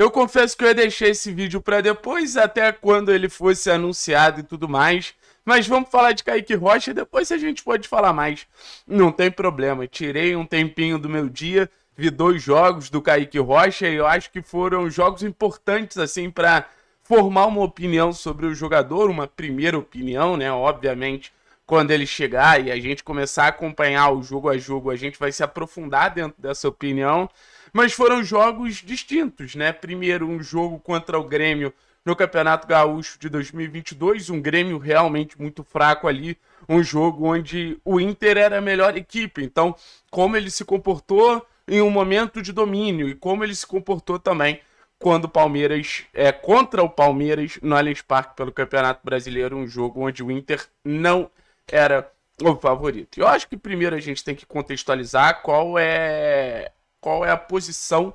Eu confesso que eu ia deixar esse vídeo para depois, até quando ele fosse anunciado e tudo mais. Mas vamos falar de Kaique Rocha, depois a gente pode falar mais. Não tem problema, tirei um tempinho do meu dia, vi dois jogos do Kaique Rocha e eu acho que foram jogos importantes assim para formar uma opinião sobre o jogador, uma primeira opinião, né? Obviamente, quando ele chegar e a gente começar a acompanhar o jogo a jogo, a gente vai se aprofundar dentro dessa opinião mas foram jogos distintos, né? Primeiro, um jogo contra o Grêmio no Campeonato Gaúcho de 2022, um Grêmio realmente muito fraco ali, um jogo onde o Inter era a melhor equipe. Então, como ele se comportou em um momento de domínio e como ele se comportou também quando o Palmeiras é contra o Palmeiras no Allianz Parque pelo Campeonato Brasileiro, um jogo onde o Inter não era o favorito. Eu acho que primeiro a gente tem que contextualizar qual é qual é a posição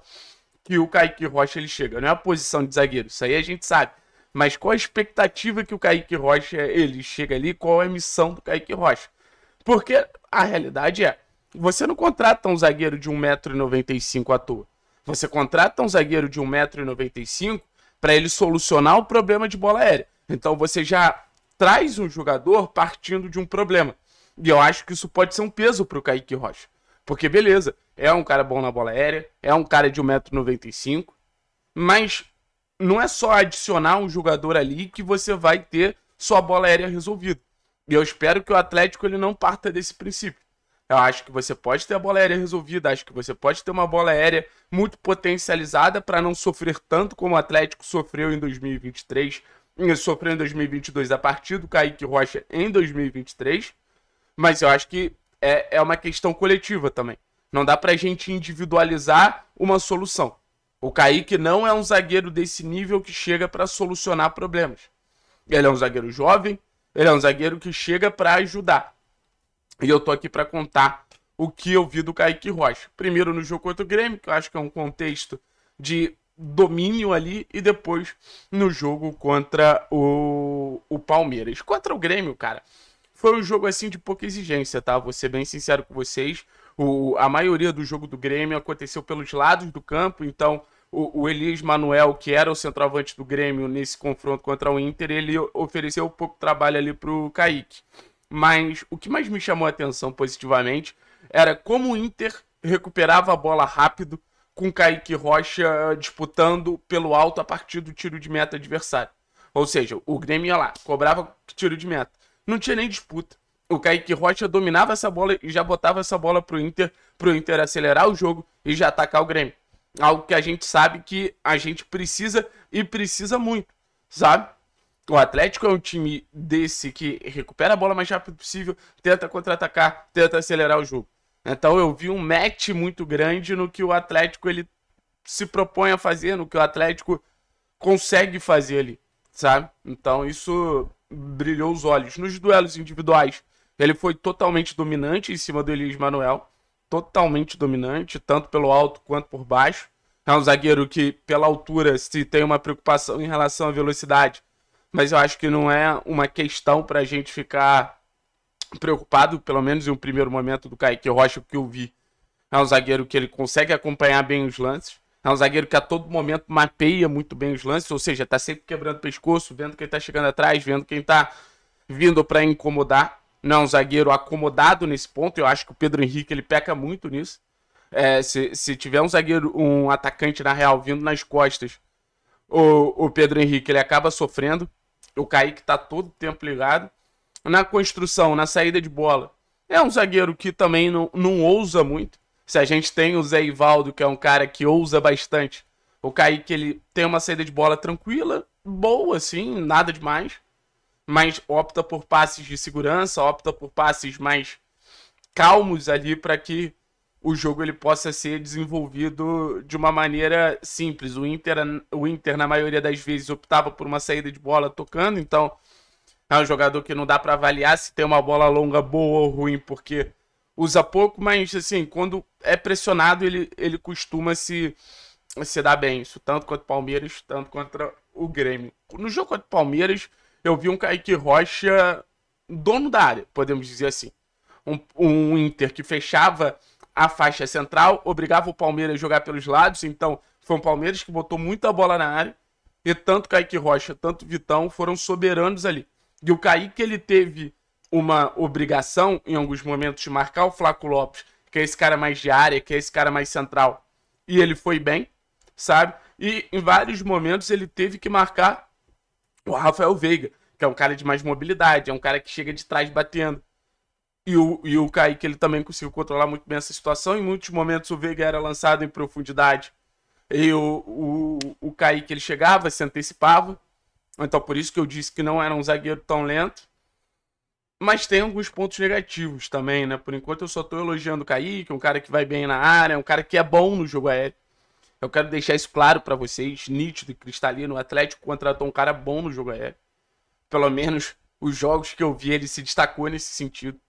que o Kaique Rocha ele chega. Não é a posição de zagueiro, isso aí a gente sabe. Mas qual a expectativa que o Kaique Rocha ele chega ali, qual é a missão do Kaique Rocha? Porque a realidade é, você não contrata um zagueiro de 1,95m à toa. Você contrata um zagueiro de 1,95m para ele solucionar o problema de bola aérea. Então você já traz um jogador partindo de um problema. E eu acho que isso pode ser um peso para o Kaique Rocha. Porque, beleza, é um cara bom na bola aérea, é um cara de 1,95m, mas não é só adicionar um jogador ali que você vai ter sua bola aérea resolvida. E eu espero que o Atlético ele não parta desse princípio. Eu acho que você pode ter a bola aérea resolvida, acho que você pode ter uma bola aérea muito potencializada para não sofrer tanto como o Atlético sofreu em 2023, sofreu em 2022 a partir do Kaique Rocha em 2023. Mas eu acho que é, é uma questão coletiva também. Não dá pra gente individualizar uma solução. O Kaique não é um zagueiro desse nível que chega para solucionar problemas. Ele é um zagueiro jovem, ele é um zagueiro que chega para ajudar. E eu tô aqui para contar o que eu vi do Kaique Rocha. Primeiro no jogo contra o Grêmio, que eu acho que é um contexto de domínio ali, e depois no jogo contra o, o Palmeiras. Contra o Grêmio, cara, foi um jogo assim de pouca exigência, tá? Vou ser bem sincero com vocês. O, a maioria do jogo do Grêmio aconteceu pelos lados do campo, então o, o Elias Manuel, que era o centroavante do Grêmio nesse confronto contra o Inter, ele ofereceu pouco trabalho ali para o Kaique. Mas o que mais me chamou a atenção positivamente era como o Inter recuperava a bola rápido, com Kaique Rocha disputando pelo alto a partir do tiro de meta adversário. Ou seja, o Grêmio ia lá, cobrava tiro de meta. Não tinha nem disputa o Kaique Rocha dominava essa bola e já botava essa bola pro Inter, pro Inter acelerar o jogo e já atacar o Grêmio. Algo que a gente sabe que a gente precisa e precisa muito, sabe? O Atlético é um time desse que recupera a bola o mais rápido possível, tenta contra-atacar, tenta acelerar o jogo. Então eu vi um match muito grande no que o Atlético ele se propõe a fazer, no que o Atlético consegue fazer ali, sabe? Então isso brilhou os olhos. Nos duelos individuais, ele foi totalmente dominante em cima do Elias Manuel. Totalmente dominante, tanto pelo alto quanto por baixo. É um zagueiro que, pela altura, se tem uma preocupação em relação à velocidade. Mas eu acho que não é uma questão para a gente ficar preocupado, pelo menos em um primeiro momento do Kaique Rocha, que eu vi. É um zagueiro que ele consegue acompanhar bem os lances. É um zagueiro que a todo momento mapeia muito bem os lances, ou seja, está sempre quebrando o pescoço, vendo quem está chegando atrás, vendo quem está vindo para incomodar não é um zagueiro acomodado nesse ponto. Eu acho que o Pedro Henrique ele peca muito nisso. É, se, se tiver um zagueiro, um atacante na real vindo nas costas, o, o Pedro Henrique ele acaba sofrendo. O Kaique tá todo tempo ligado. Na construção, na saída de bola, é um zagueiro que também não, não ousa muito. Se a gente tem o Zé Ivaldo, que é um cara que ousa bastante, o Kaique ele tem uma saída de bola tranquila, boa, assim, nada demais mas opta por passes de segurança, opta por passes mais calmos ali para que o jogo ele possa ser desenvolvido de uma maneira simples. O Inter, o Inter na maioria das vezes optava por uma saída de bola tocando, então é um jogador que não dá para avaliar se tem uma bola longa boa ou ruim, porque usa pouco, mas assim, quando é pressionado, ele, ele costuma se, se dar bem. Isso tanto contra o Palmeiras, tanto contra o Grêmio. No jogo contra o Palmeiras, eu vi um Kaique Rocha dono da área, podemos dizer assim. Um, um Inter que fechava a faixa central, obrigava o Palmeiras a jogar pelos lados, então foi um Palmeiras que botou muita bola na área, e tanto Kaique Rocha, tanto Vitão foram soberanos ali. E o Kaique, ele teve uma obrigação, em alguns momentos, de marcar o Flaco Lopes, que é esse cara mais de área, que é esse cara mais central, e ele foi bem, sabe? E em vários momentos ele teve que marcar o Rafael Veiga, que é um cara de mais mobilidade, é um cara que chega de trás batendo. E o, e o Kaique ele também conseguiu controlar muito bem essa situação. Em muitos momentos o Veiga era lançado em profundidade. E o, o, o Kaique ele chegava, se antecipava. Então por isso que eu disse que não era um zagueiro tão lento. Mas tem alguns pontos negativos também, né? Por enquanto eu só estou elogiando o Kaique, um cara que vai bem na área, um cara que é bom no jogo aéreo. Eu quero deixar isso claro para vocês, nítido e cristalino. O Atlético contratou um cara bom no jogo aéreo. Pelo menos os jogos que eu vi, ele se destacou nesse sentido.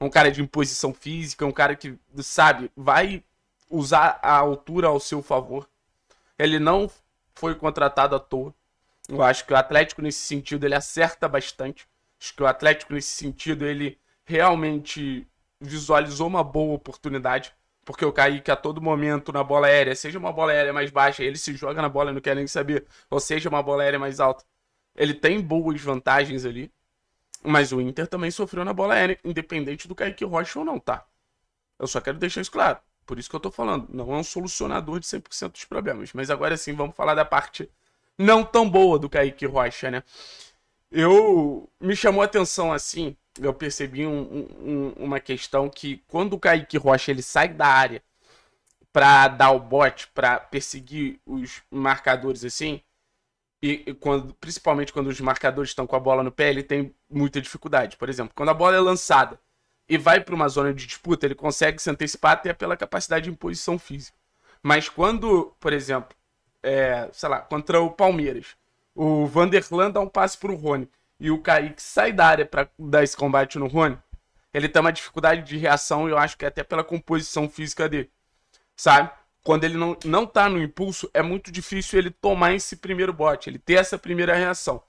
Um cara de imposição física, um cara que, sabe, vai usar a altura ao seu favor. Ele não foi contratado à toa. Eu acho que o Atlético, nesse sentido, ele acerta bastante. Acho que o Atlético, nesse sentido, ele realmente visualizou uma boa oportunidade porque o Kaique a todo momento na bola aérea, seja uma bola aérea mais baixa, ele se joga na bola e não quer nem saber, ou seja uma bola aérea mais alta. Ele tem boas vantagens ali, mas o Inter também sofreu na bola aérea, independente do Kaique Rocha ou não, tá? Eu só quero deixar isso claro. Por isso que eu tô falando, não é um solucionador de 100% dos problemas. Mas agora sim, vamos falar da parte não tão boa do Kaique Rocha, né? Eu me chamou a atenção assim, eu percebi um, um, uma questão que quando o Kaique Rocha ele sai da área para dar o bote, para perseguir os marcadores assim, e, e, quando, principalmente quando os marcadores estão com a bola no pé, ele tem muita dificuldade. Por exemplo, quando a bola é lançada e vai para uma zona de disputa, ele consegue se antecipar até pela capacidade de imposição física. Mas quando, por exemplo, é, sei lá, contra o Palmeiras, o Vanderlan dá um passe para o Rony e o Kaique sai da área para dar esse combate no Rony, ele tem uma dificuldade de reação, eu acho que é até pela composição física dele, sabe? Quando ele não, não tá no impulso, é muito difícil ele tomar esse primeiro bote, ele ter essa primeira reação.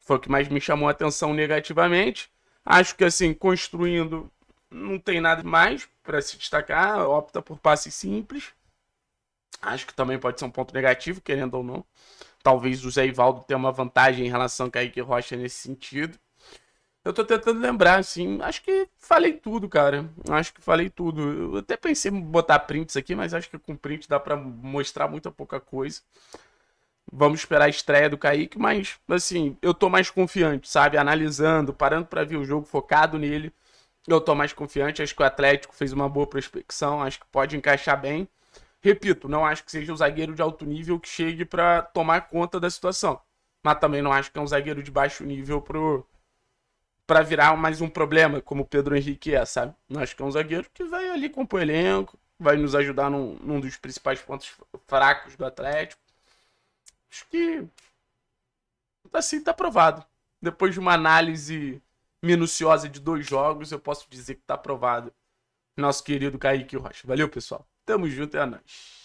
Foi o que mais me chamou a atenção negativamente. Acho que, assim, construindo, não tem nada mais para se destacar, opta por passes simples. Acho que também pode ser um ponto negativo, querendo ou não talvez o Zé Ivaldo tenha uma vantagem em relação ao Kaique Rocha nesse sentido. Eu tô tentando lembrar, assim, acho que falei tudo, cara. Acho que falei tudo. Eu até pensei em botar prints aqui, mas acho que com print dá para mostrar muita pouca coisa. Vamos esperar a estreia do Kaique, mas, assim, eu tô mais confiante, sabe? Analisando, parando para ver o jogo, focado nele. Eu tô mais confiante, acho que o Atlético fez uma boa prospecção, acho que pode encaixar bem. Repito, não acho que seja um zagueiro de alto nível que chegue para tomar conta da situação. Mas também não acho que é um zagueiro de baixo nível pro para virar mais um problema, como o Pedro Henrique é, sabe? Não acho que é um zagueiro que vai ali compor elenco, vai nos ajudar num, num dos principais pontos fracos do Atlético. Acho que assim tá aprovado. Depois de uma análise minuciosa de dois jogos, eu posso dizer que tá aprovado. Nosso querido Kaique Rocha. Valeu, pessoal. Tamo junto, é nóis.